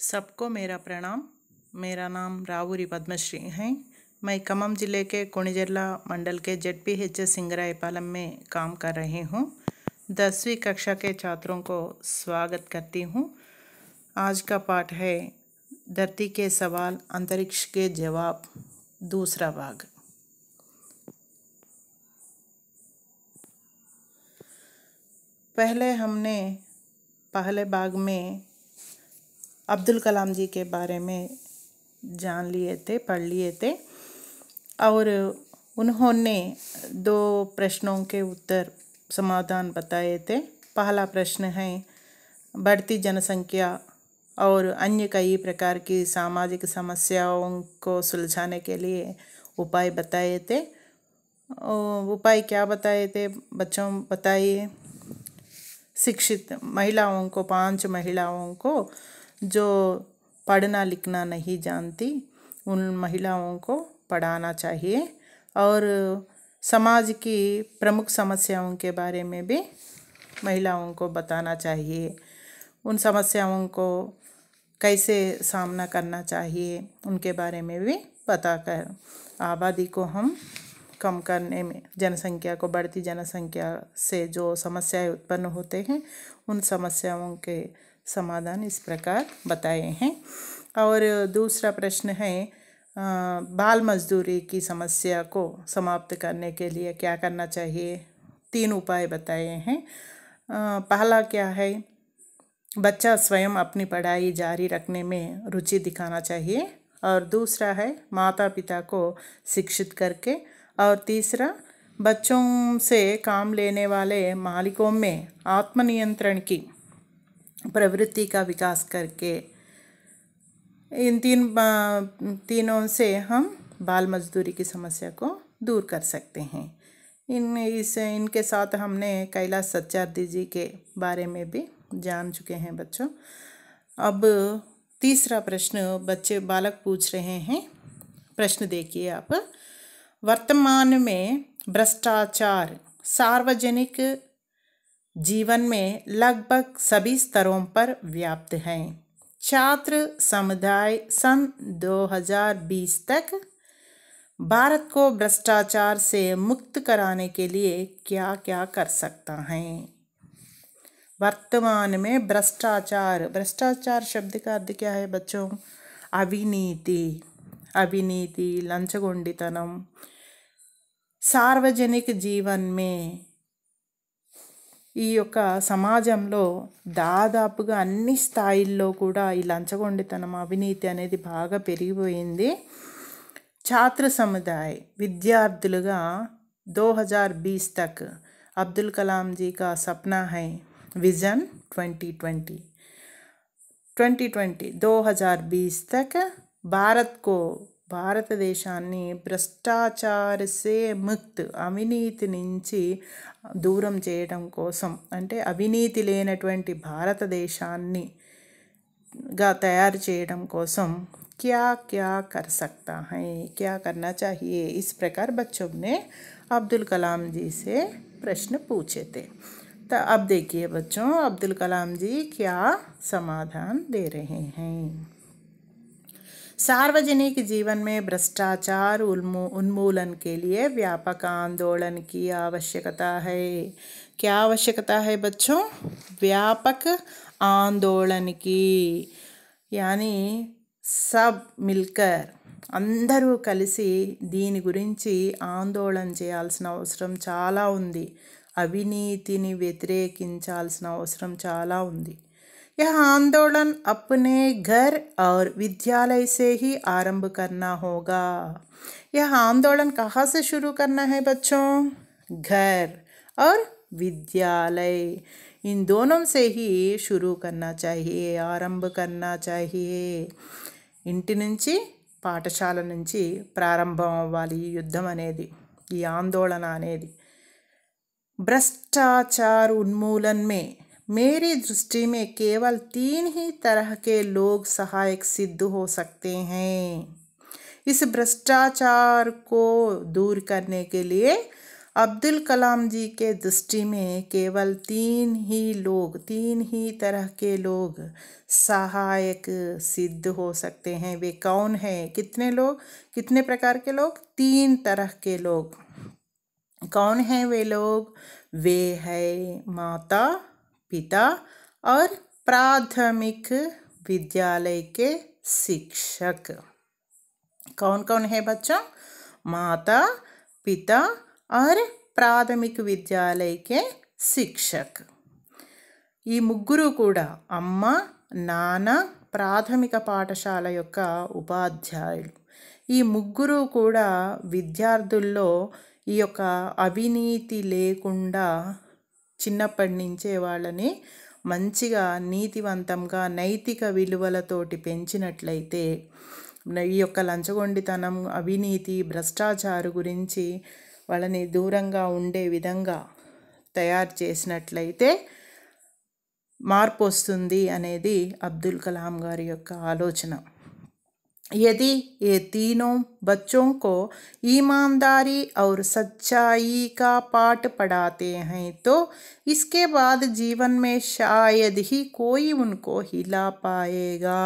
सबको मेरा प्रणाम मेरा नाम रावूरी पद्मश्री हैं मैं कमम ज़िले के कुणिजरला मंडल के Z P H S Singarayapalem में काम कर रही हूँ दसवीं कक्षा के छात्रों को स्वागत करती हूँ आज का पाठ है धरती के सवाल अंतरिक्ष के जवाब दूसरा भाग पहले हमने पहले भाग में अब्दुल कलाम जी के बारे में जान लिए थे पढ़ लिए थे और उन्होंने दो प्रश्नों के उत्तर समाधान बताए थे पहला प्रश्न है बढ़ती जनसंख्या और अन्य कई प्रकार की सामाजिक समस्याओं को सुलझाने के लिए उपाय बताए थे उपाय क्या बताए थे बच्चों बताइए शिक्षित महिलाओं को पांच महिलाओं को जो पढ़ना लिखना नहीं जानती उन महिलाओं को पढ़ाना चाहिए और समाज की प्रमुख समस्याओं के बारे में भी महिलाओं को बताना चाहिए उन समस्याओं को कैसे सामना करना चाहिए उनके बारे में भी बताकर आबादी को हम कम करने में जनसंख्या को बढ़ती जनसंख्या से जो समस्याएं उत्पन्न होते हैं उन समस्याओं के समाधान इस प्रकार बताए हैं और दूसरा प्रश्न है बाल मजदूरी की समस्या को समाप्त करने के लिए क्या करना चाहिए तीन उपाय बताए हैं पहला क्या है बच्चा स्वयं अपनी पढ़ाई जारी रखने में रुचि दिखाना चाहिए और दूसरा है माता पिता को शिक्षित करके और तीसरा बच्चों से काम लेने वाले मालिकों में आत्मनियंत्रण की प्रवृत्ति का विकास करके इन तीन तीनों से हम बाल मजदूरी की समस्या को दूर कर सकते हैं इन इस इनके साथ हमने कैलाश सत्यार्थी जी के बारे में भी जान चुके हैं बच्चों अब तीसरा प्रश्न बच्चे बालक पूछ रहे हैं प्रश्न देखिए आप वर्तमान में भ्रष्टाचार सार्वजनिक जीवन में लगभग सभी स्तरों पर व्याप्त हैं छात्र समुदाय सन 2020 तक भारत को भ्रष्टाचार से मुक्त कराने के लिए क्या क्या कर सकता है वर्तमान में भ्रष्टाचार भ्रष्टाचार शब्द का अर्थ क्या है बच्चों अविनीति अविनीति लंचगुंडितनम सार्वजनिक जीवन में ఈ యొక్క సమాజంలో దాదాపుగా అన్ని స్థాయిల్లో కూడా ఈ లంచగొండితనం అవినీతి అనేది బాగా పెరిగిపోయింది ఛాత్ర సముదాయ విద్యార్థులుగా దో హజార్ బీస్ తక్ అబ్దుల్ కలాం కా సప్నా హై vision twenty twenty twenty twenty దో హజార్ బీస్ తక్ భారత్ కో भारत देशा भ्रष्टाचार से मुक्त अवनीति दूर चेयट कोसम अंत अवनीति लेने లేనటువంటి भारत देशा तैयार चेयट कोसम क्या क्या कर सकता है क्या करना चाहिए इस प्रकार बच्चों ने अब्दुल कलाम जी से प्रश्न पूछे थे तो अब देखिए बच्चों अब्दुल कलाम जी क्या समाधान दे रहे हैं सार्वजनिक जीवन में भ्रष्टाचार उन्मूलन के लिए व्यापक आंदोलन की आवश्यकता है क्या आवश्यकता है बच्चों व्यापक आंदोलन की यानी सब మిల్కర్ అందరూ కలిసి దీని గురించి ఆందోళన చేయాల్సిన అవసరం చాలా ఉంది అవినీతిని వ్యతిరేకించాల్సిన అవసరం చాలా ఉంది यह आंदोलन अपने घर और विद्यालय से ही आरंभ करना होगा यह आंदोलन कहाँ से शुरू करना है बच्चों घर और विद्यालय इन दोनों से ही शुरू करना चाहिए आरंभ करना चाहिए ఇంటి पाठशाल పాఠశాల నుంచి ప్రారంభం అవ్వాలి ఈ యుద్ధం అనేది ఈ ఆందోళన मेरी दृष्टि में केवल तीन ही तरह के लोग सहायक सिद्ध हो सकते हैं इस भ्रष्टाचार को दूर करने के लिए अब्दुल कलाम जी के दृष्टि में केवल तीन ही लोग तीन ही तरह के लोग सहायक सिद्ध हो सकते हैं वे कौन हैं कितने लोग कितने प्रकार के लोग तीन तरह के लोग कौन हैं वे लोग वे है माता पिता और प्राथमिक विद्यालय के शिक्षक कौन कौन है बच्चों माता पिता और ప్రాథమిక విద్యాలయకే శిక్షక్ ఈ ముగ్గురు కూడా అమ్మ నాన్న ప్రాథమిక పాఠశాల యొక్క ఉపాధ్యాయులు ఈ ముగ్గురు కూడా విద్యార్థుల్లో ఈ యొక్క అవినీతి లేకుండా చిన్నప్పటి నుంచే వాళ్ళని మంచిగా నీతివంతంగా నైతిక విలువలతోటి పెంచినట్లయితే ఈ యొక్క లంచగొండితనం అవినీతి భ్రష్టాచారు గురించి వాళ్ళని దూరంగా ఉండే విధంగా తయారు చేసినట్లయితే మార్పు వస్తుంది అనేది అబ్దుల్ కలాం గారి యొక్క ఆలోచన यदि ये तीनों बच्चों को ईमानदारी और सच्चाई का पाठ पढ़ाते हैं तो इसके बाद जीवन में शायद ही कोई उनको हिला पाएगा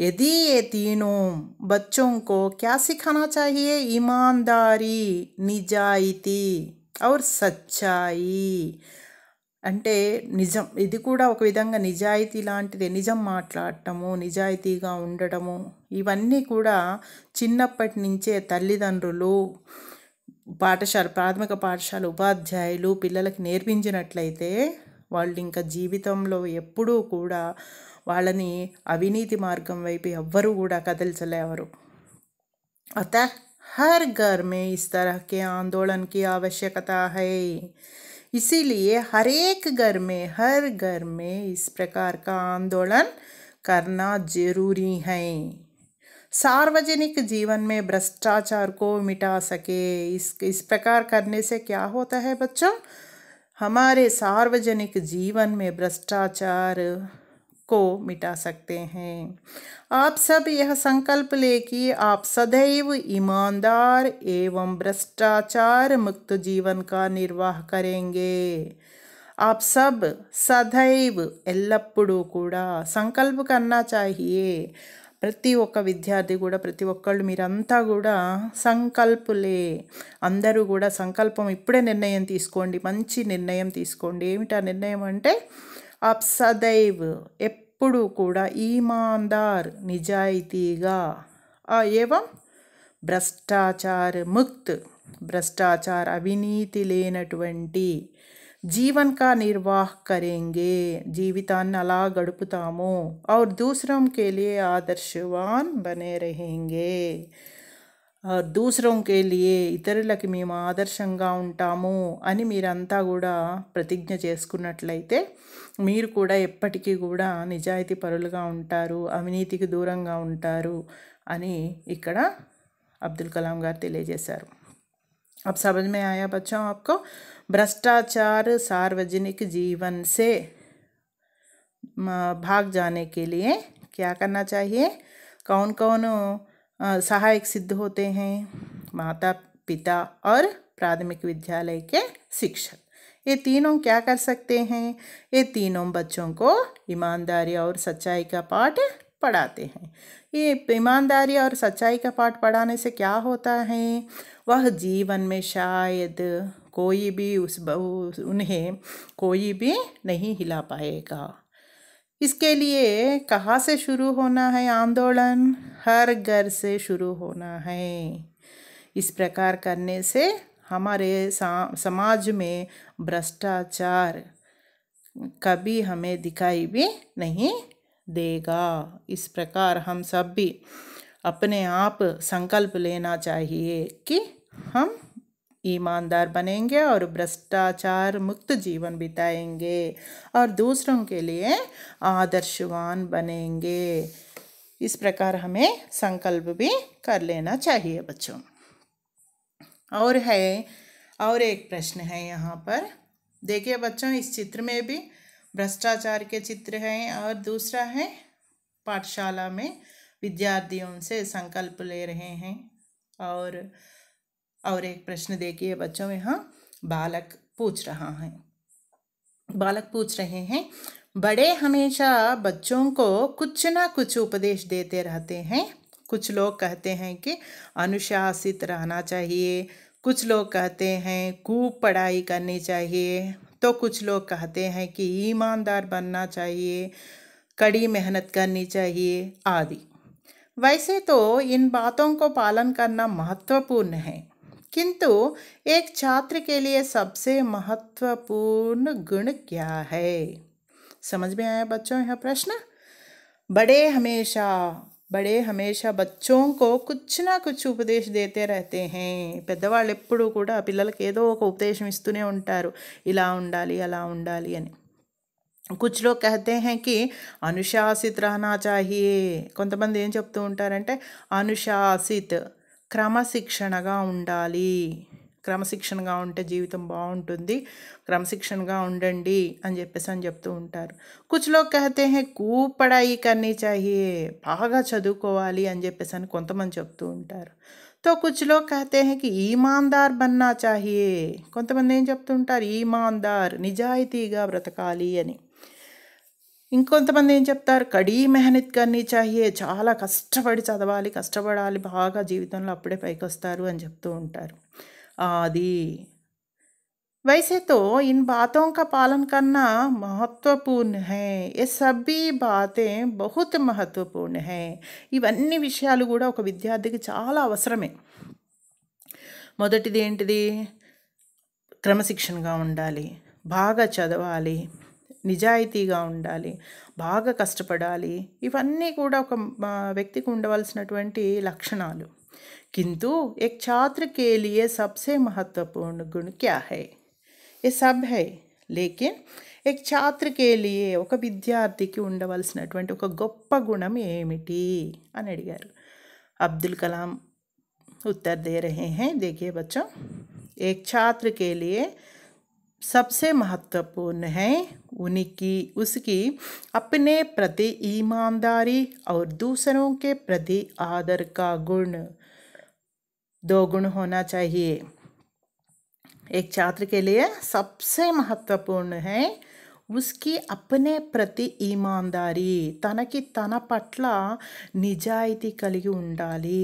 यदि ये तीनों बच्चों को क्या सिखाना चाहिए ईमानदारी निजायती और सच्चाई అంటే నిజం ఇది కూడా ఒక విధంగా నిజాయితీ లాంటిదే నిజం మాట్లాడటము నిజాయితీగా ఉండడము ఇవన్నీ కూడా చిన్నప్పటి నుంచే తల్లిదండ్రులు పాఠశాల ప్రాథమిక పాఠశాల ఉపాధ్యాయులు పిల్లలకి నేర్పించినట్లయితే వాళ్ళు ఇంకా జీవితంలో ఎప్పుడూ కూడా వాళ్ళని అవినీతి మార్గం వైపు ఎవ్వరూ కూడా కదల్చలేవరు అత హర్ ఘర్ మే ఇస్ కే ఆందోళనకి ఆవశ్యకత హై इसीलिए हर एक घर में हर घर में इस प्रकार का आंदोलन करना जरूरी है सार्वजनिक जीवन में भ्रष्टाचार को मिटा सके इस इस प्रकार करने से क्या होता है बच्चों हमारे सार्वजनिक जीवन में भ्रष्टाचार को मिटा सकते हैं आप सब यह संकल्प ले कि आप सदैव ईमानदार एवं भ्रष्टाचार मुक्त जीवन का निर्वाह करेंगे आप सब सदैव ఎల్లప్పుడూ కూడా సంకల్ప కన్నా చాహియే ప్రతి ఒక్క విద్యార్థి కూడా ప్రతి ఒక్కళ్ళు మీరంతా కూడా సంకల్పులే అందరూ కూడా సంకల్పం ఇప్పుడే నిర్ణయం తీసుకోండి మంచి నిర్ణయం తీసుకోండి ఏమిటా నిర్ణయం అంటే అప్ సదైవ్ ఎప్పుడూ కూడా ఈమాందార్ నిజాయితీగా ఆ ఏవం భ్రష్టాచార ముక్త్ భ్రష్టాచార అవినీతి లేనటువంటి జీవన్ కా నిర్వాహ్ కరేంగే జీవితాన్ని అలా గడుపుతాము ఔర్ దూసరం కేలియే ఆదర్శవాన్ బనే రహేంగే దూసరం కేలియే ఇతరులకి మేము ఆదర్శంగా ఉంటాము అని మీరంతా కూడా ప్రతిజ్ఞ చేసుకున్నట్లయితే మీరు निजाइती परल కూడా నిజాయితీ की ఉంటారు का దూరంగా ఉంటారు అని ఇక్కడ అబ్దుల్ अब समझ में आया बच्चों आपको भ्रष्टाचार सार्वजनिक जीवन से भाग जाने के लिए क्या करना चाहिए कौन कौन सहायक सिद्ध होते हैं माता पिता और प्राथमिक विद्यालय के शिक्षक ये तीनों क्या कर सकते हैं ये तीनों बच्चों को ईमानदारी और सच्चाई का पाठ पढ़ाते हैं ये ईमानदारी और सच्चाई का पाठ पढ़ाने से क्या होता है वह जीवन में शायद कोई भी उस उन्हें कोई भी नहीं हिला पाएगा इसके लिए कहाँ से शुरू होना है आंदोलन हर घर से शुरू होना है इस प्रकार करने से हमारे समाज में भ्रष्टाचार कभी हमें दिखाई भी नहीं देगा इस प्रकार हम सब भी अपने आप संकल्प लेना चाहिए कि हम ईमानदार बनेंगे और भ्रष्टाचार मुक्त जीवन बिताएंगे और दूसरों के लिए आदर्शवान बनेंगे इस प्रकार हमें संकल्प भी कर लेना चाहिए बच्चों और है और एक प्रश्न है यहाँ पर देखिए बच्चों इस चित्र में भी भ्रष्टाचार के चित्र हैं और दूसरा है पाठशाला में विद्यार्थियों से संकल्प ले रहे हैं और और एक प्रश्न देखिए बच्चों यहाँ बालक पूछ रहा है बालक पूछ रहे हैं बड़े हमेशा बच्चों को कुछ ना कुछ उपदेश देते रहते हैं कुछ लोग कहते हैं कि अनुशासित रहना चाहिए कुछ लोग कहते हैं खूब पढ़ाई करनी चाहिए तो कुछ लोग कहते हैं कि ईमानदार बनना चाहिए कड़ी मेहनत करनी चाहिए आदि वैसे तो इन बातों को पालन करना महत्वपूर्ण है किंतु एक छात्र के लिए सबसे महत्वपूर्ण गुण क्या है समझ में आया बच्चों यह प्रश्न बड़े हमेशा బడే హమేషా బచ్చోంకో కుచ్ నా కుచ్ ఉపదేశ్ దేతే రహతే హే పెద్దవాళ్ళు ఎప్పుడూ కూడా పిల్లలకి ఏదో ఒక ఉపదేశం ఇస్తూనే ఉంటారు ఇలా ఉండాలి అలా ఉండాలి అని కుచ్చులో కహతే హే కి అనుశాసిత్ రహనా చాహియే కొంతమంది ఏం చెప్తూ ఉంటారంటే అనుశాసిత్ క్రమశిక్షణగా ఉండాలి క్రమశిక్షణగా ఉంటే జీవితం బాగుంటుంది క్రమశిక్షణగా ఉండండి అని చెప్పేసి అని చెప్తూ ఉంటారు కుచ్లో కహతే హే కూ పడాయి కన్నీ చాహియే బాగా చదువుకోవాలి అని చెప్పేసి అని కొంతమంది చెప్తూ ఉంటారు తో కుచ్లో కహతే హే కి ఈమాందార్ బన్నా చాహియే కొంతమంది ఏం చెప్తుంటారు ఈమాందార్ నిజాయితీగా బ్రతకాలి అని ఇంకొంతమంది ఏం చెప్తారు కడీ మెహనత్ కర్నీ చాహియే చాలా కష్టపడి చదవాలి కష్టపడాలి బాగా జీవితంలో అప్పుడే పైకి వస్తారు అని చెప్తూ ఉంటారు ఆది वैसे ఇన్ బాతో పాలన కన్నా మహత్వపూర్ణ హే ఏ సబ్బీ బాతే బహుత్ మహత్వపూర్ణ హే ఇవన్నీ విషయాలు కూడా ఒక విద్యార్థికి చాలా అవసరమే మొదటిది ఏంటిది క్రమశిక్షణగా ఉండాలి బాగా చదవాలి నిజాయితీగా ఉండాలి బాగా కష్టపడాలి ఇవన్నీ కూడా ఒక వ్యక్తికి ఉండవలసినటువంటి లక్షణాలు किंतु एक छात्र के लिए सबसे महत्वपूर्ण गुण क्या है ये सब है लेकिन एक छात्र के लिए विद्यार्थी की ఒక गोप గుణం अगर अब्दुल कलाम उत्तर दे रहे हैं देखिए बच्चों एक छात्र के लिए सबसे महत्वपूर्ण है उनकी उसकी अपने प्रति ईमानदारी और दूसरों के प्रति आदर का गुण दो गुण होना चाहिए एक छात्र के लिए सबसे महत्वपूर्ण है उसकी అపనే ప్రతి ఈమాందారి తనకి తన పట్ల నిజాయితీ కలిగి ఉండాలి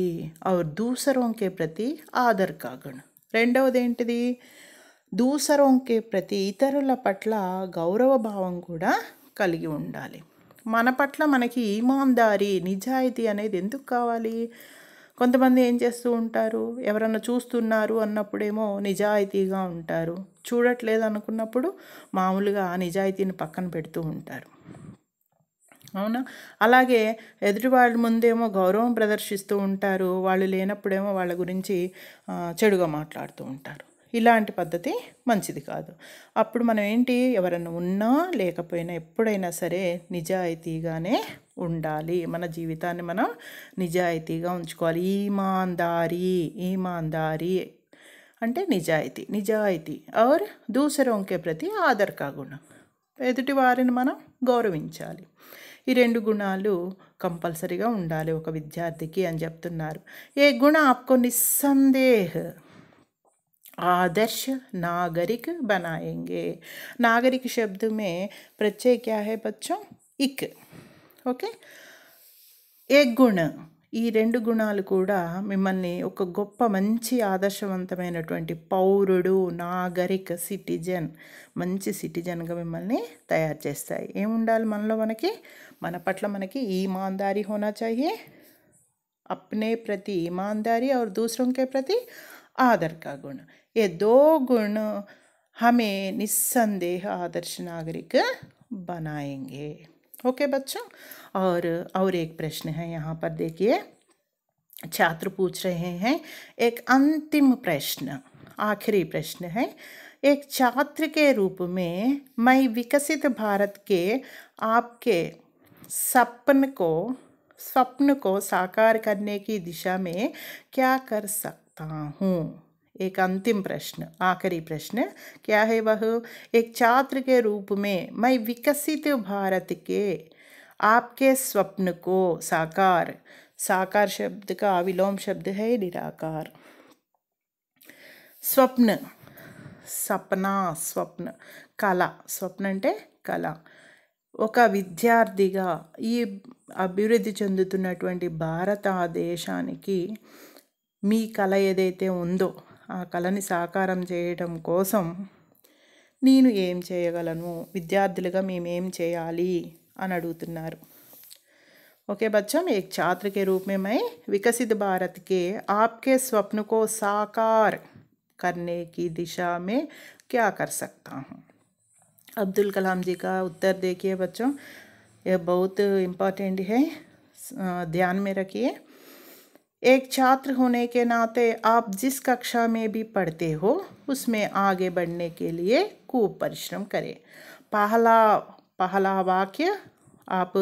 ఔర్ దూసరోంకే ప్రతి ఆదర్ కాగణ రెండవది ఏంటిది దూసరోంకే ప్రతి ఇతరుల పట్ల గౌరవ భావం కూడా కలిగి ఉండాలి మన పట్ల మనకి ఈమాందారీ నిజాయితీ అనేది ఎందుకు కావాలి కొంతమంది ఏం చేస్తూ ఉంటారు ఎవరన్నా చూస్తున్నారు అన్నప్పుడేమో నిజాయితీగా ఉంటారు చూడట్లేదు అనుకున్నప్పుడు మామూలుగా ఆ నిజాయితీని పక్కన పెడుతూ ఉంటారు అవునా అలాగే వాళ్ళ ముందేమో గౌరవం ప్రదర్శిస్తూ ఉంటారు వాళ్ళు లేనప్పుడేమో వాళ్ళ గురించి చెడుగా మాట్లాడుతూ ఉంటారు ఇలాంటి పద్ధతి మంచిది కాదు అప్పుడు మనం ఏంటి ఎవరైనా ఉన్నా లేకపోయినా ఎప్పుడైనా సరే నిజాయితీగానే ఉండాలి మన జీవితాన్ని మనం నిజాయితీగా ఉంచుకోవాలి ఈమాందారి ఈమాందారి అంటే నిజాయితీ నిజాయితీ ఆర్ దూసరంకే ప్రతి ఆదర్ కాగుణం గుణం ఎదుటి వారిని మనం గౌరవించాలి ఈ రెండు గుణాలు కంపల్సరీగా ఉండాలి ఒక విద్యార్థికి అని చెప్తున్నారు ఏ గుణ ఆప్కో నిస్సందేహ్ आदर्श नागरिक बनाएंगे नागरिक शब्द में प्रत्यय क्या है बच्चों ఇక్ ఓకే ఏ గుణ ఈ రెండు గుణాలు కూడా మిమ్మల్ని ఒక గొప్ప మంచి ఆదర్శవంతమైనటువంటి పౌరుడు నాగరిక సిటిజన్ మంచి సిటిజన్గా మిమ్మల్ని తయారు చేస్తాయి ఏముండాలి మనలో మనకి మన పట్ల మనకి ఈమాందారి హోనా చాయి అప్నే ప్రతి ఈమాందారి ఆరు దూసరంకే ప్రతి ఆదర్ आदर ये दो गुण हमें निस्संदेह आदर्श नागरिक बनाएंगे ओके बच्चों और और एक प्रश्न है यहाँ पर देखिए छात्र पूछ रहे हैं एक अंतिम प्रश्न आखिरी प्रश्न है एक छात्र के रूप में मैं विकसित भारत के आपके सपन को स्वप्न को साकार करने की दिशा में क्या कर सकता हूँ एक अंतिम प्रश्न आखिरी प्रश्न क्या है वह एक छात्र के रूप में मैं विकसित भारत के आपके स्वप्न को साकार साकार शब्द का अविलोम शब्द है निराकार स्वप्न సపనా స్వప్న కళ స్వప్న అంటే కళ ఒక విద్యార్థిగా ఈ అభివృద్ధి చెందుతున్నటువంటి భారత దేశానికి మీ కళ ఏదైతే ఉందో आ कल ने చేయడం కోసం నేను ఏం చేయగలను విద్యార్థులుగా మేమేం बच्चों एक छात्र के रूप में मैं विकसित भारत के आपके स्वप्न को साकार करने की दिशा में क्या कर सकता हूँ अब्दुल कलाम जी का उत्तर देखिए बच्चों यह बहुत इम्पॉर्टेंट है ध्यान में रखिए एक छात्र होने के नाते आप जिस कक्षा में भी पढ़ते हो उसमें आगे बढ़ने के लिए खूब परिश्रम करें पहला पहला वाक्य आप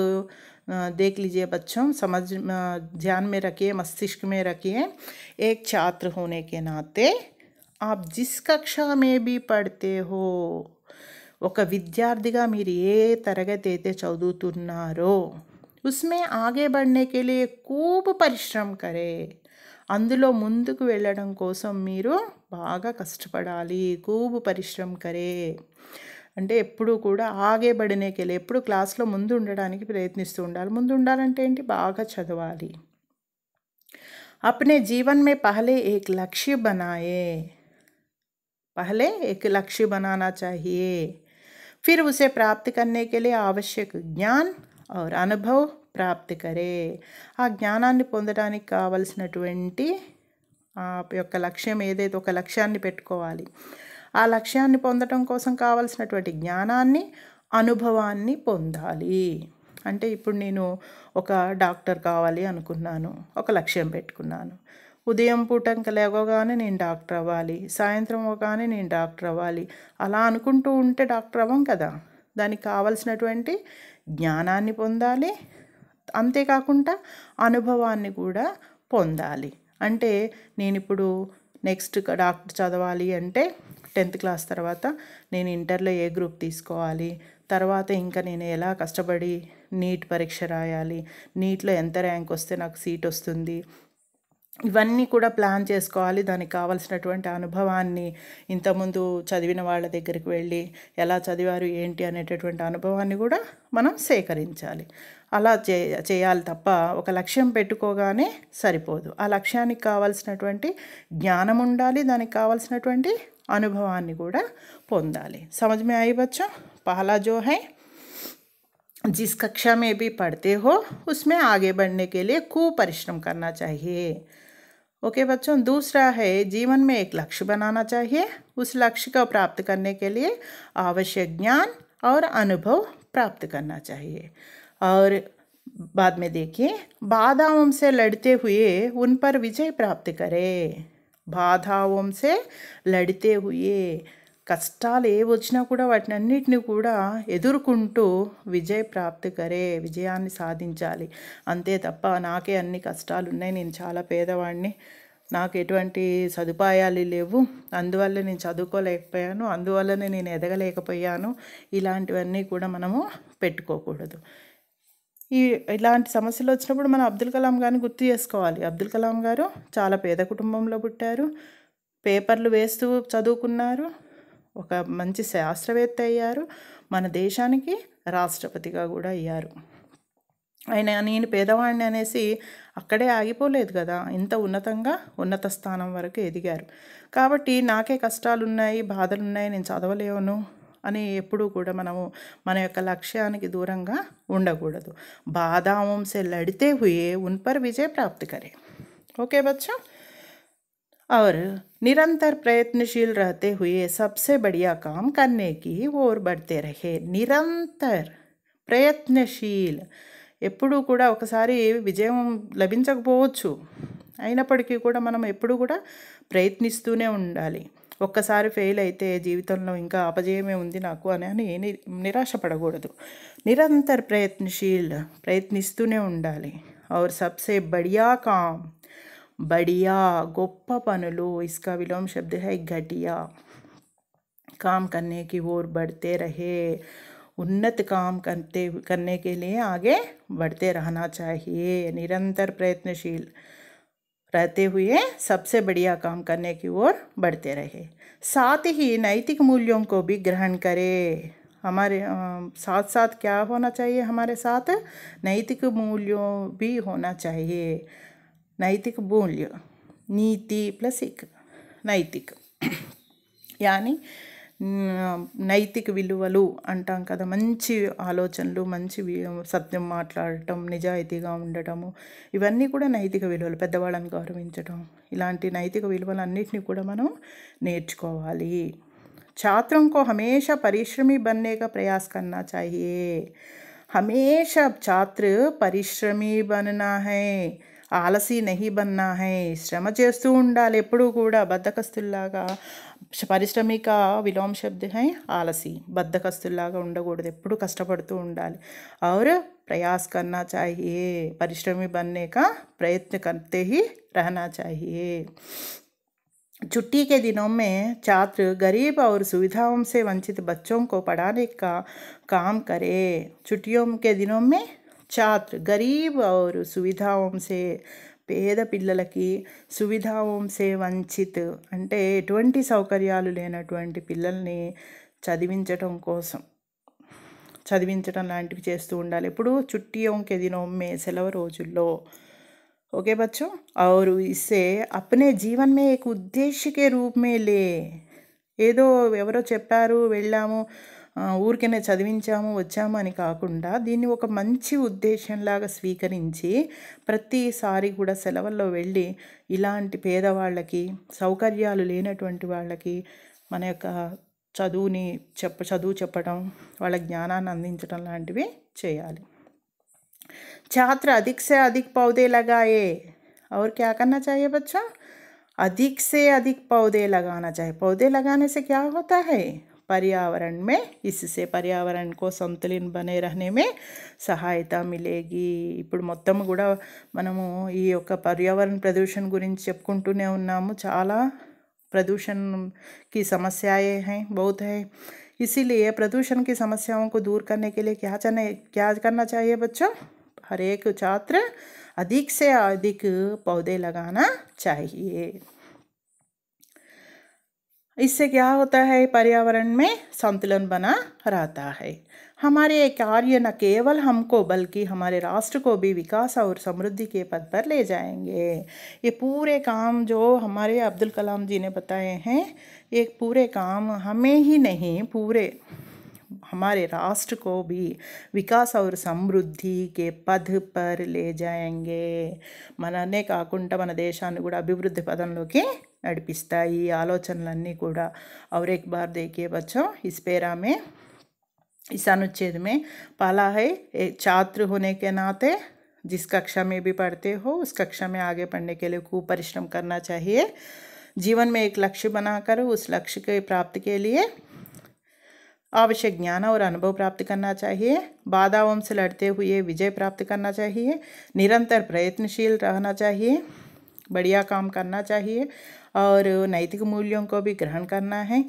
देख लीजिए बच्चों समझ ध्यान में रखिए मस्तिष्क में रखिए एक छात्र होने के नाते आप जिस कक्षा में भी पढ़ते हो और विद्यार्थिग तरगत चलो उसमें ఆగే బడ్నే के लिए పరిశ్రమ కరే అందులో ముందుకు వెళ్ళడం కోసం మీరు బాగా కష్టపడాలి కూబ్ పరిశ్రమ కరే అంటే ఎప్పుడు కూడా ఆగే కెలి ఎప్పుడు క్లాస్లో ముందు ఉండడానికి ప్రయత్నిస్తూ ఉండాలి ముందు ఉండాలంటే ఏంటి బాగా చదవాలి అప్నే జీవన్ మే పహలే ఏక్ లక్ష్య బనాయే పహలే ఏక్ లక్ష్య బనానా చాహియే ఫిర్ ఉసే ప్రాప్తి करने के लिए आवश्यक ఆర్ అనుభవ్ ప్రాప్తి కరే ఆ జ్ఞానాన్ని పొందడానికి కావలసినటువంటి యొక్క లక్ష్యం ఏదైతే ఒక లక్ష్యాన్ని పెట్టుకోవాలి ఆ లక్ష్యాన్ని పొందటం కోసం కావలసినటువంటి జ్ఞానాన్ని అనుభవాన్ని పొందాలి అంటే ఇప్పుడు నేను ఒక డాక్టర్ కావాలి అనుకున్నాను ఒక లక్ష్యం పెట్టుకున్నాను ఉదయం పూటంక లేవగానే నేను డాక్టర్ అవ్వాలి సాయంత్రం అవ్వగానే నేను డాక్టర్ అవ్వాలి అలా అనుకుంటూ ఉంటే డాక్టర్ అవ్వం కదా దానికి కావలసినటువంటి జ్ఞానాన్ని పొందాలి అంతేకాకుండా అనుభవాన్ని కూడా పొందాలి అంటే నేను ఇప్పుడు నెక్స్ట్ డాక్టర్ చదవాలి అంటే టెన్త్ క్లాస్ తర్వాత నేను ఇంటర్లో ఏ గ్రూప్ తీసుకోవాలి తర్వాత ఇంకా నేను ఎలా కష్టపడి నీట్ పరీక్ష రాయాలి నీట్లో ఎంత ర్యాంక్ వస్తే నాకు సీట్ వస్తుంది ఇవన్నీ కూడా ప్లాన్ చేసుకోవాలి దానికి కావాల్సినటువంటి అనుభవాన్ని ఇంతకుముందు చదివిన వాళ్ళ దగ్గరికి వెళ్ళి ఎలా చదివారు ఏంటి అనేటటువంటి అనుభవాన్ని కూడా మనం సేకరించాలి అలా చే చేయాలి తప్ప ఒక లక్ష్యం పెట్టుకోగానే సరిపోదు ఆ లక్ష్యానికి కావాల్సినటువంటి జ్ఞానం ఉండాలి దానికి కావాల్సినటువంటి అనుభవాన్ని కూడా పొందాలి సమజమే ఆయి బచ్చం పహలా జో హై जिस कक्षा में भी पढ़ते हो उसमें आगे बढ़ने के लिए ओके बच्चों दूसरा है जीवन में एक लक्ष्य बनाना चाहिए उस लक्ष्य को प्राप्त करने के लिए आवश्यक ज्ञान और अनुभव प्राप्त करना चाहिए और बाद में देखिए बाधाओं से लड़ते हुए उन पर विजय प्राप्त करें बाधाओं से लड़ते हुए కష్టాలు ఏ వచ్చినా కూడా వాటిని అన్నిటిని కూడా ఎదుర్కొంటూ విజయ ప్రాప్తికరే విజయాన్ని సాధించాలి అంతే తప్ప నాకే అన్ని కష్టాలు ఉన్నాయి నేను చాలా పేదవాడిని నాకు ఎటువంటి సదుపాయాలు లేవు అందువల్ల నేను చదువుకోలేకపోయాను అందువల్లనే నేను ఎదగలేకపోయాను ఇలాంటివన్నీ కూడా మనము పెట్టుకోకూడదు ఈ ఇలాంటి సమస్యలు వచ్చినప్పుడు మనం అబ్దుల్ కలాం గారిని గుర్తు చేసుకోవాలి అబ్దుల్ కలాం గారు చాలా పేద కుటుంబంలో పుట్టారు పేపర్లు వేస్తూ చదువుకున్నారు ఒక మంచి శాస్త్రవేత్త అయ్యారు మన దేశానికి రాష్ట్రపతిగా కూడా అయ్యారు ఆయన నేను పేదవాడిని అనేసి అక్కడే ఆగిపోలేదు కదా ఇంత ఉన్నతంగా ఉన్నత స్థానం వరకు ఎదిగారు కాబట్టి నాకే కష్టాలు బాధలు బాధలున్నాయి నేను చదవలేవును అని ఎప్పుడూ కూడా మనము మన యొక్క లక్ష్యానికి దూరంగా ఉండకూడదు బాధావంశ లడితే హుయే ఉన్పర్ విజయ ప్రాప్తికరే ఓకే బచ్చా और निरंतर प्रयत्नशील रहते हुए सबसे बढ़िया काम करने की ओर बढ़ते रहे निरंतर ప్రయత్నశీల్ ఎప్పుడూ కూడా ఒకసారి విజయం లభించకపోవచ్చు అయినప్పటికీ కూడా మనం ఎప్పుడు కూడా ప్రయత్నిస్తూనే ఉండాలి ఒక్కసారి ఫెయిల్ అయితే జీవితంలో ఇంకా అపజయమే ఉంది నాకు అని అని నిరాశపడకూడదు నిరంతర ప్రయత్నశీల్ ప్రయత్నిస్తూనే ఉండాలి ఔర్ సబ్సే బడియా కామ్ बढ़िया गोप पन इसका विलोम शब्द है घटिया काम करने की ओर बढ़ते रहे उन्नत काम करते करने के लिए आगे बढ़ते रहना चाहिए निरंतर प्रयत्नशील रहते हुए सबसे बढ़िया काम करने की ओर बढ़ते रहे साथ ही नैतिक मूल्यों को भी ग्रहण करें हमारे साथ साथ क्या होना चाहिए हमारे साथ नैतिक मूल्यों भी होना चाहिए నైతిక మూల్య నీతి ప్లస్ ఇక్ నైతిక్ యాని నైతిక విలువలు అంటాం కదా మంచి ఆలోచనలు మంచి సత్యం మాట్లాడటం నిజాయితీగా ఉండటము ఇవన్నీ కూడా నైతిక విలువలు పెద్దవాళ్ళని గౌరవించడం ఇలాంటి నైతిక అన్నింటినీ కూడా మనం నేర్చుకోవాలి छात्रों को हमेशा परिश्रमी बनने का प्रयास करना चाहिए हमेशा छात्र परिश्रमी आलसी नहीं बना है श्रम चू उपड़ू ఎప్పుడూ पारिश्रमिक विलोम शब्द है आलसी హై उड़कूद कष्ट ఉండకూడదు और प्रयास करना चाहिए परिश्रमी बनने का प्रयत्न करते ही रहना चाहिए छुट्टी के दिनों में छात्र गरीब और सुविधाओं से वंचित बच्चों को पढ़ाने का काम करे छुट्टियों के दिनों में छात्र గరీబ్ और सुविधाओं పేద పిల్లలకి సువిధావంసే వంచిత్ అంటే ఎటువంటి సౌకర్యాలు లేనటువంటి పిల్లల్ని చదివించటం కోసం చదివించడం లాంటివి చేస్తూ ఉండాలి ఇప్పుడు చుట్టియోంకే దినోమ్మే సెలవు రోజుల్లో ఓకే బచ్చో और ఇసే అప్నే జీవన్ మే एक उद्देश्य के ఏదో ఎవరో చెప్పారు వెళ్ళాము ఊరికైనా చదివించాము వచ్చాము అని కాకుండా దీన్ని ఒక మంచి ఉద్దేశంలాగా స్వీకరించి ప్రతిసారి కూడా సెలవుల్లో వెళ్ళి ఇలాంటి పేదవాళ్ళకి సౌకర్యాలు లేనటువంటి వాళ్ళకి మన యొక్క చదువుని చెప్ప చదువు చెప్పడం వాళ్ళ జ్ఞానాన్ని అందించడం లాంటివి చేయాలి ఛాత్ర అధిక్సే అధిక్ अधिक पौधे लगाए और చేయవచ్చా करना चाहिए बच्चों చాయ్ से अधिक క్యా హోతా चाहिए पर्यावरण में इससे पर्यावरण को संतुलन बने रहने में सहायता मिलेगी इप्ड मोतम కూడా మనము ఈ యొక్క పర్యావరణ ప్రదూషణ గురించి प्रदूषण की समस्याएं हैं बहुत है इसीलिए प्रदूषण की समस्याओं को दूर करने के लिए क्या चने क्या करना चाहिए बच्चों हर एक छात्र अधिक से अधिक पौधे लगाना चाहिए इससे क्या होता है पर्यावरण में संतुलन बना रहता है हमारे कार्य न केवल हमको बल्कि हमारे राष्ट्र को भी विकास और समृद्धि के पद पर ले जाएंगे ये पूरे काम जो हमारे अब्दुल कलाम जी ने बताए हैं ये पूरे काम हमें ही नहीं पूरे हमारे राष्ट्र को भी विकास और समृद्धि के पद पर ले जाएंगे మననే का मन देशा अभिवृद्धि पदों పదంలోకి నడిపిస్తాయి ఈ और एक बार देखिए बच्चों इस पेरा में इस अनुच्छेद में पाला है एक छात्र होने के नाते जिस कक्षा में भी पढ़ते हो उस कक्षा में आगे पढ़ने के लिए खूब परिश्रम करना चाहिए जीवन में एक लक्ष्य बनाकर उस लक्ष्य के प्राप्त के लिए आवश्यक ज्ञान और अनुभव प्राप्त करना चाहिए बाधाओं से लड़ते हुए विजय प्राप्त करना चाहिए निरंतर प्रयत्नशील रहना चाहिए बढ़िया काम करना चाहिए और नैतिक मूल्यों को भी ग्रहण करना है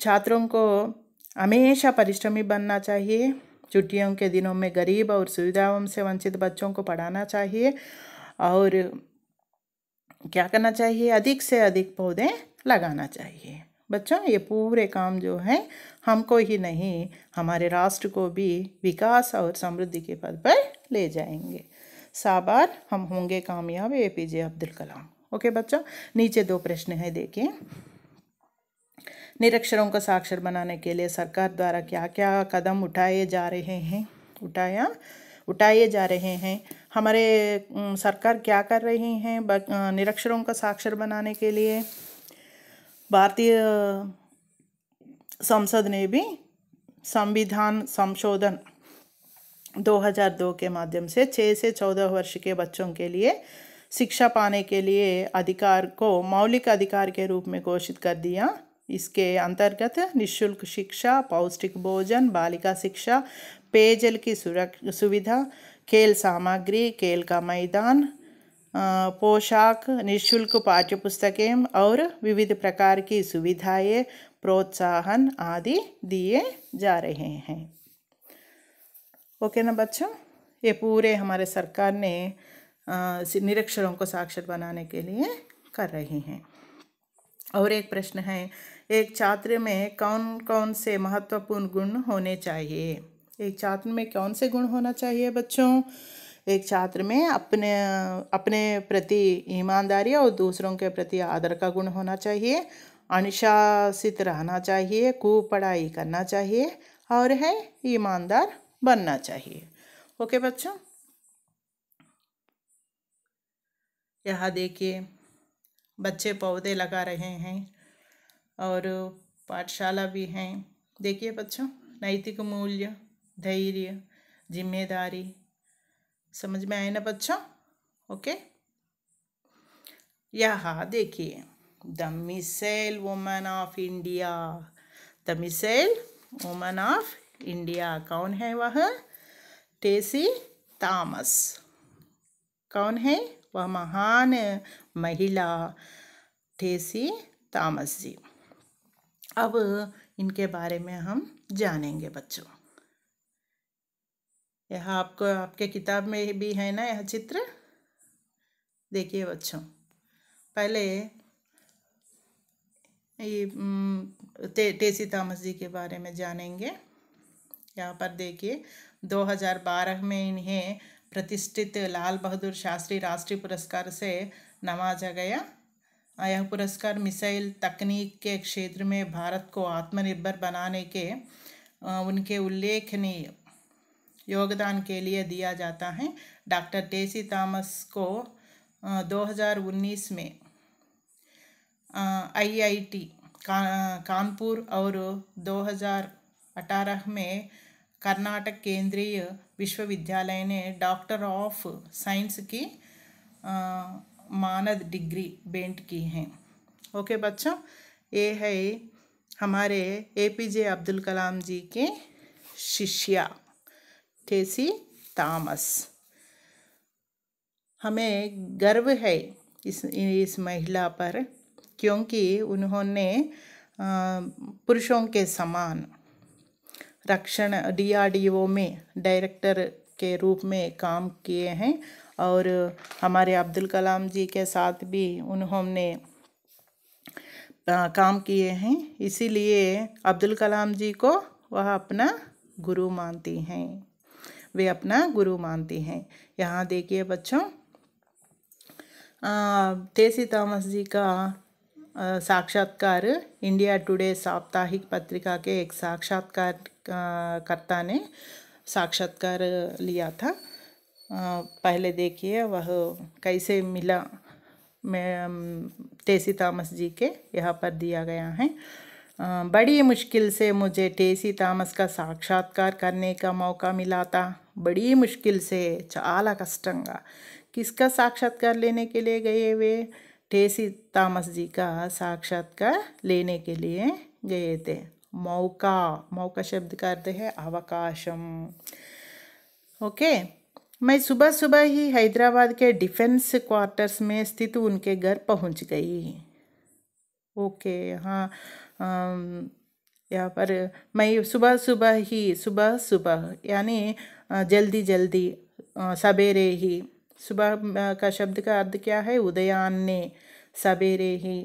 छात्रों को हमेशा परिश्रमी बनना चाहिए छुट्टियों के दिनों में गरीब और सुविधाओं से वंचित बच्चों को पढ़ाना चाहिए और क्या करना चाहिए अधिक से अधिक पौधे लगाना चाहिए बच्चों ये पूरे काम जो है हमको ही नहीं हमारे राष्ट्र को भी विकास और समृद्धि के पद पर ले जाएंगे साबार हम होंगे कामयाब A P J Abdul Kalam okay बच्चों नीचे दो प्रश्न हैं देखिए निरक्षरों को साक्षर बनाने के लिए सरकार द्वारा क्या क्या कदम उठाए जा रहे हैं उठाया उठाए जा रहे हैं हमारे सरकार क्या कर रही हैं निरक्षरों को साक्षर बनाने के लिए भारतीय संसद ने भी संविधान संशोधन 2002 के माध्यम से छः से चौदह वर्ष के बच्चों के लिए शिक्षा पाने के लिए अधिकार को मौलिक अधिकार के रूप में घोषित कर दिया इसके अंतर्गत निशुल्क शिक्षा पौष्टिक भोजन बालिका शिक्षा पेयजल की सुरक्षा सुविधा खेल सामग्री खेल का मैदान पोशाक निशुल्क पाठ्य पुस्तकें और विविध प्रकार की सुविधाएं प्रोत्साहन आदि दिए जा रहे हैं ओके ना बच्चों ये पूरे हमारे सरकार ने निरक्षरों को साक्षर बनाने के लिए कर रही हैं और एक प्रश्न है एक छात्र में कौन कौन से महत्वपूर्ण गुण होने चाहिए एक छात्र में कौन से गुण होना चाहिए बच्चों एक छात्र में अपने अपने प्रति ईमानदारी और दूसरों के प्रति आदर का गुण होना चाहिए अनुशासित रहना चाहिए कुपढ़ाई करना चाहिए और है ईमानदार बनना चाहिए ओके बच्चों यहाँ देखिए बच्चे पौधे लगा रहे हैं और पाठशाला भी हैं देखिए बच्चों नैतिक मूल्य धैर्य जिम्मेदारी समझ में आए ना बच्चों ओके यहाँ देखिए the missile woman of India the missile woman of India कौन है वह टेसी तामस कौन है वह महान महिला टेसी तामस जी अब इनके बारे में हम जानेंगे बच्चों यह आपको आपके किताब में भी है ना यह चित्र देखिए बच्चों पहले ये ते, टेसी तामस जी के बारे में जानेंगे यहाँ पर देखिए 2012 में इन्हें प्रतिष्ठित लाल बहादुर शास्त्री राष्ट्रीय पुरस्कार से नवाजा गया यह पुरस्कार मिसाइल तकनीक के क्षेत्र में भारत को आत्मनिर्भर बनाने के उनके उल्लेखनीय योगदान के लिए दिया जाता है डॉक्टर टेसी थॉमस को 2019 में आईआईटी का, कानपुर और 2018 में कर्नाटक केंद्रीय विश्वविद्यालय ने डॉक्टर ऑफ साइंस की मानद डिग्री बेंट की है ओके बच्चों ये है हमारे ए पी जे अब्दुल कलाम जी के शिष्या ठेसी तामस हमें गर्व है इस इस महिला पर क्योंकि उन्होंने पुरुषों के समान रक्षण डीआरडीओ में डायरेक्टर के रूप में काम किए हैं और हमारे अब्दुल कलाम जी के साथ भी उन्होंने काम किए हैं इसीलिए अब्दुल कलाम जी को वह अपना गुरु मानती हैं वे अपना गुरु मानते हैं यहाँ देखिए बच्चों तेसी तामस जी का साक्षात्कार इंडिया टुडे साप्ताहिक पत्रिका के एक साक्षात्कार कर्ता ने साक्षात्कार लिया था पहले देखिए वह कैसे मिला मैं टेसी तामस जी के यहाँ पर दिया गया है बड़ी मुश्किल से मुझे टेसी तामस का साक्षात्कार करने का मौका मिला था बड़ी मुश्किल से चाला कष्ट किसका साक्षात्कार लेने के लिए गए वे टेसी तामस जी का साक्षात्कार लेने के लिए गए थे मौका मौका शब्द का अर्थ है अवकाशम ओके मैं सुबह सुबह ही हैदराबाद के डिफेंस क्वार्टर्स में स्थित उनके घर पहुंच गई ओके हाँ यहाँ पर मैं सुबह सुबह ही सुबह सुबह यानी जल्दी जल्दी सवेरे ही सुबह का शब्द का अर्थ क्या है ఉదయాన్నే సబేరే హి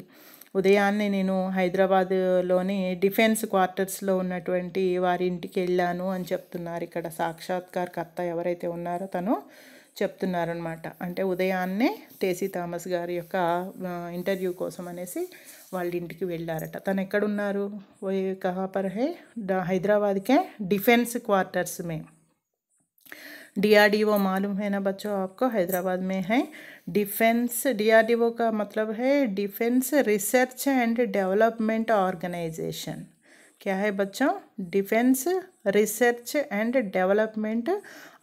ఉదయాన్నే నేను హైదరాబాద్లోని డిఫెన్స్ క్వార్టర్స్లో ఉన్నటువంటి వారి ఇంటికి వెళ్ళాను అని చెప్తున్నారు ఇక్కడ సాక్షాత్కార్ కర్త ఎవరైతే ఉన్నారో తను చెప్తున్నారనమాట అంటే ఉదయాన్నే టేసీ థామస్ గారి యొక్క ఇంటర్వ్యూ కోసం అనేసి వాళ్ళ ఇంటికి వెళ్ళారట తను ఎక్కడున్నారు కహాపర్ హై హైదరాబాద్కే డిఫెన్స్ క్వార్టర్స్ మే डीआरडीओ मालूम है ना बच्चों आपको हैदराबाद में है डिफेंस डीआरडीओ का मतलब है defence research and development organisation क्या है बच्चों defence research and development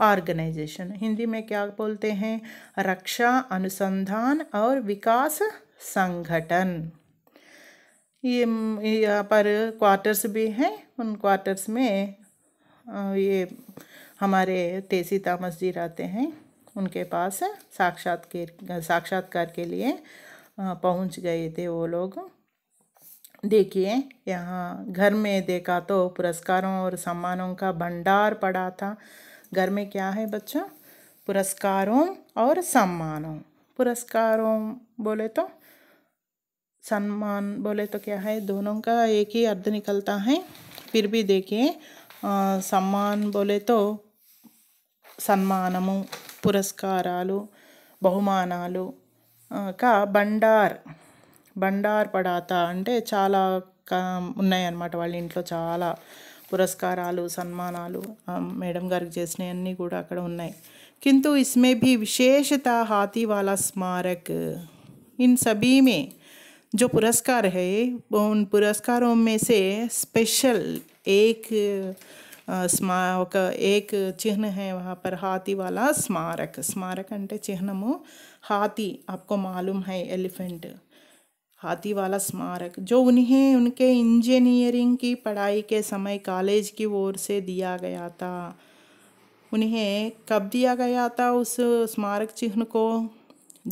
organisation Hindi में क्या बोलते हैं रक्षा अनुसंधान और विकास संगठन ये यहाँ पर क्वार्टर्स भी हैं उन क्वार्टर्स में ये हमारे तेजी तामस जी रहते हैं उनके पास के साक्षात्कार के लिए पहुंच गए थे वो लोग देखिए यहाँ घर में देखा तो पुरस्कारों और सम्मानों का भंडार पड़ा था घर में क्या है बच्चों पुरस्कारों और सम्मानों पुरस्कारों बोले तो सम्मान बोले तो क्या है दोनों का एक ही अर्ध निकलता है फिर भी देखिए सम्मान बोले तो సన్మానము పురస్కారాలు బహుమానాలు ఇంకా బండార్ బండార్ పడాత అంటే చాలా ఉన్నాయన్నమాట వాళ్ళ ఇంట్లో చాలా పురస్కారాలు సన్మానాలు మేడం గారికి చేసినవన్నీ కూడా అక్కడ ఉన్నాయి కింటూ ఇస్మే భీ విశేషత హాతీవాలా స్మారక్ ఇన్ సబీమే జో పురస్కార్ హై ఉన్ పురస్కారం మేసే స్పెషల్ ఏక్ ఒక एक चिन्ह है वहाँ पर हाथी वाला स्मारक स्मारक अंटे చిహ్నము हाथी आपको मालूम है एलिफेंट हाथी वाला स्मारक जो उन्हें उनके इंजीनियरिंग की पढ़ाई के समय कॉलेज की ओर से दिया गया था उन्हें कब दिया गया था उस स्मारक चिन्ह को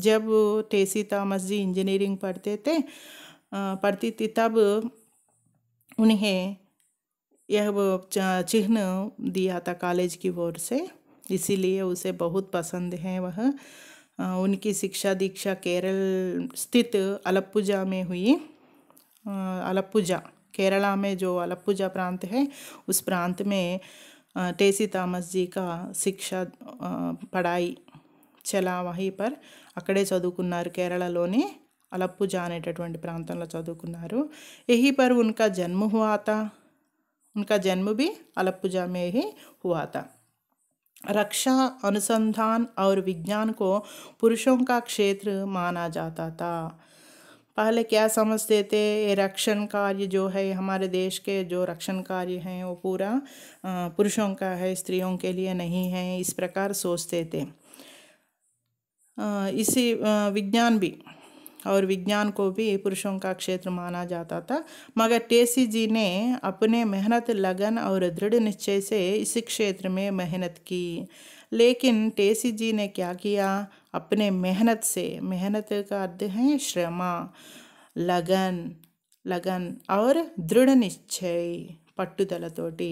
जब टेसी तामस जी इंजीनियरिंग पढ़ते थे पढ़ती थी तब उन्हें यह वो चिन्ह दिया था कॉलेज की ओर से इसीलिए उसे बहुत पसंद है वह उनकी शिक्षा दीक्षा केरल स्थित अलप्पुजा में हुई अलप्पुजा केरला में जो अलप्पुजा प्रांत है उस प्रांत में टेसी तामस जी का शिक्षा पढ़ाई चला చలా వహీ अकड़े అక్కడే केरला కేరళలోని अनेट అనేటటువంటి चुनाव यही पर उनका जन्म हुआ था उनका जन्म भी अलप्पुजा में ही हुआ था रक्षा अनुसंधान और विज्ञान को पुरुषों का क्षेत्र माना जाता था पहले क्या समझते थे ये रक्षण कार्य जो है हमारे देश के जो रक्षण कार्य हैं वो पूरा पुरुषों का है स्त्रियों के लिए नहीं है इस प्रकार सोचते थे इसी विज्ञान भी और विज्ञान को भी पुरुषों का क्षेत्र माना जाता था मगर टेसी जी ने अपने मेहनत लगन और दृढ़ निश्चय से इस क्षेत्र में मेहनत की लेकिन टेसी जी ने क्या किया अपने मेहनत से मेहनत का अर्थ है श्रमा लगन लगन और दृढ़ निश्चय पटुदल तो పట్టుదలతోటి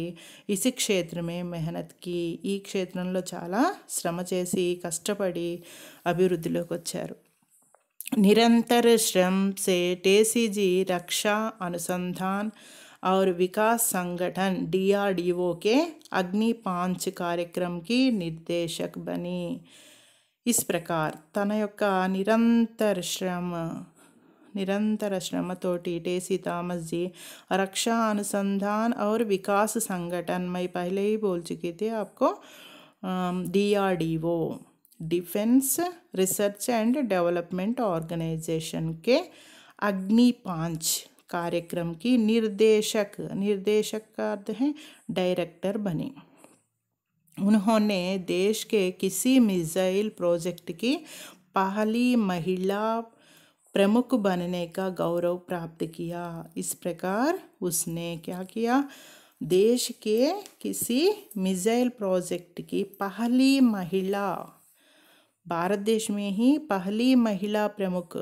ఇసి క్షేత్రమే మెహనత్కి ఈ క్షేత్రంలో చాలా శ్రమ చేసి కష్టపడి అభివృద్ధిలోకి వచ్చారు निरंतर श्रम से टेसीजी रक्षा अनुसंधान और विकास संगठन डीआरडीओ के अग्नि पांच कार्यक्रम की निर्देशक बनी इस प्रकार తన निरंतर श्रम निरंतर श्रम तो टेसी థామస్ जी रक्षा अनुसंधान और विकास संगठन मैं पहले ही बोल चुकी थी आपको D R D O defence research and development organisation के अग्नि पांच कार्यक्रम की निर्देशक निर्देशक का अर्थ है डायरेक्टर बने उन्होंने देश के किसी मिसाइल प्रोजेक्ट की पहली महिला प्रमुख बनने का गौरव प्राप्त किया इस प्रकार उसने क्या किया देश के किसी मिसाइल प्रोजेक्ट की पहली महिला भारत देश में ही पहली महिला प्रमुख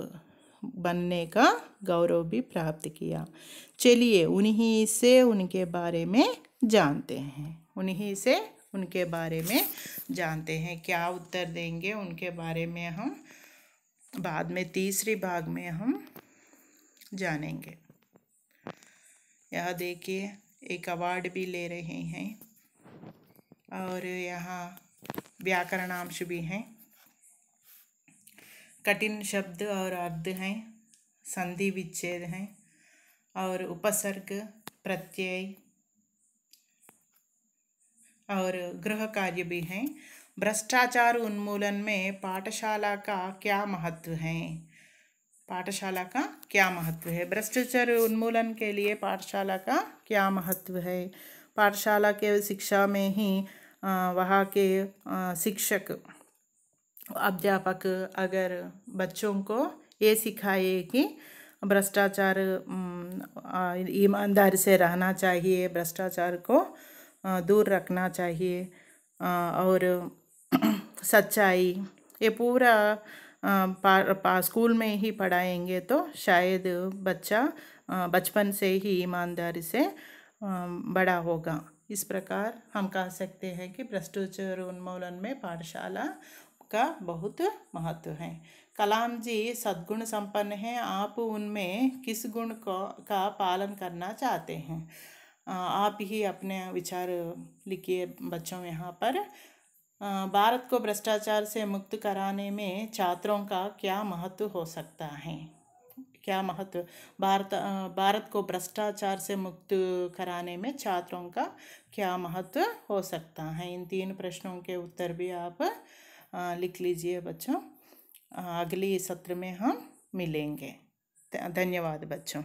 बनने का गौरव भी प्राप्त किया चलिए उन्हीं से उनके बारे में जानते हैं उन्हीं से उनके बारे में जानते हैं क्या उत्तर देंगे उनके बारे में हम बाद में तीसरी भाग में हम जानेंगे यह देखिए एक अवार्ड भी ले रहे हैं और यहाँ व्याकरणांश भी हैं कठिन शब्द और अर्ध हैं संधि विच्छेद हैं और उपसर्ग प्रत्यय और गृह कार्य भी हैं भ्रष्टाचार उन्मूलन में पाठशाला का क्या महत्व है पाठशाला का क्या महत्व है भ्रष्टाचार उन्मूलन के लिए पाठशाला का क्या महत्व है पाठशाला के शिक्षा में ही वहाँ के शिक्षक अध्यापक अगर बच्चों को ये सिखाए कि भ्रष्टाचार ईमानदारी से रहना चाहिए भ्रष्टाचार को दूर रखना चाहिए और सच्चाई ये पूरा पा, पा स्कूल में ही पढ़ाएंगे तो शायद बच्चा बचपन से ही ईमानदारी से बड़ा होगा इस प्रकार हम कह सकते हैं कि भ्रष्टाचार उन्मूलन में पाठशाला का बहुत महत्व है कलाम जी सद्गुण संपन्न हैं आप उनमें किस गुण को का पालन करना चाहते हैं आप ही अपने विचार लिखिए बच्चों यहाँ पर भारत को भ्रष्टाचार से मुक्त कराने में छात्रों का क्या महत्व हो सकता है क्या महत्व भारत भारत को भ्रष्टाचार से मुक्त कराने में छात्रों का क्या महत्व हो सकता है इन तीन प्रश्नों के उत्तर भी आप हाँ, लिख लीजिए बच्चों अगले सत्र में हम मिलेंगे धन्यवाद बच्चों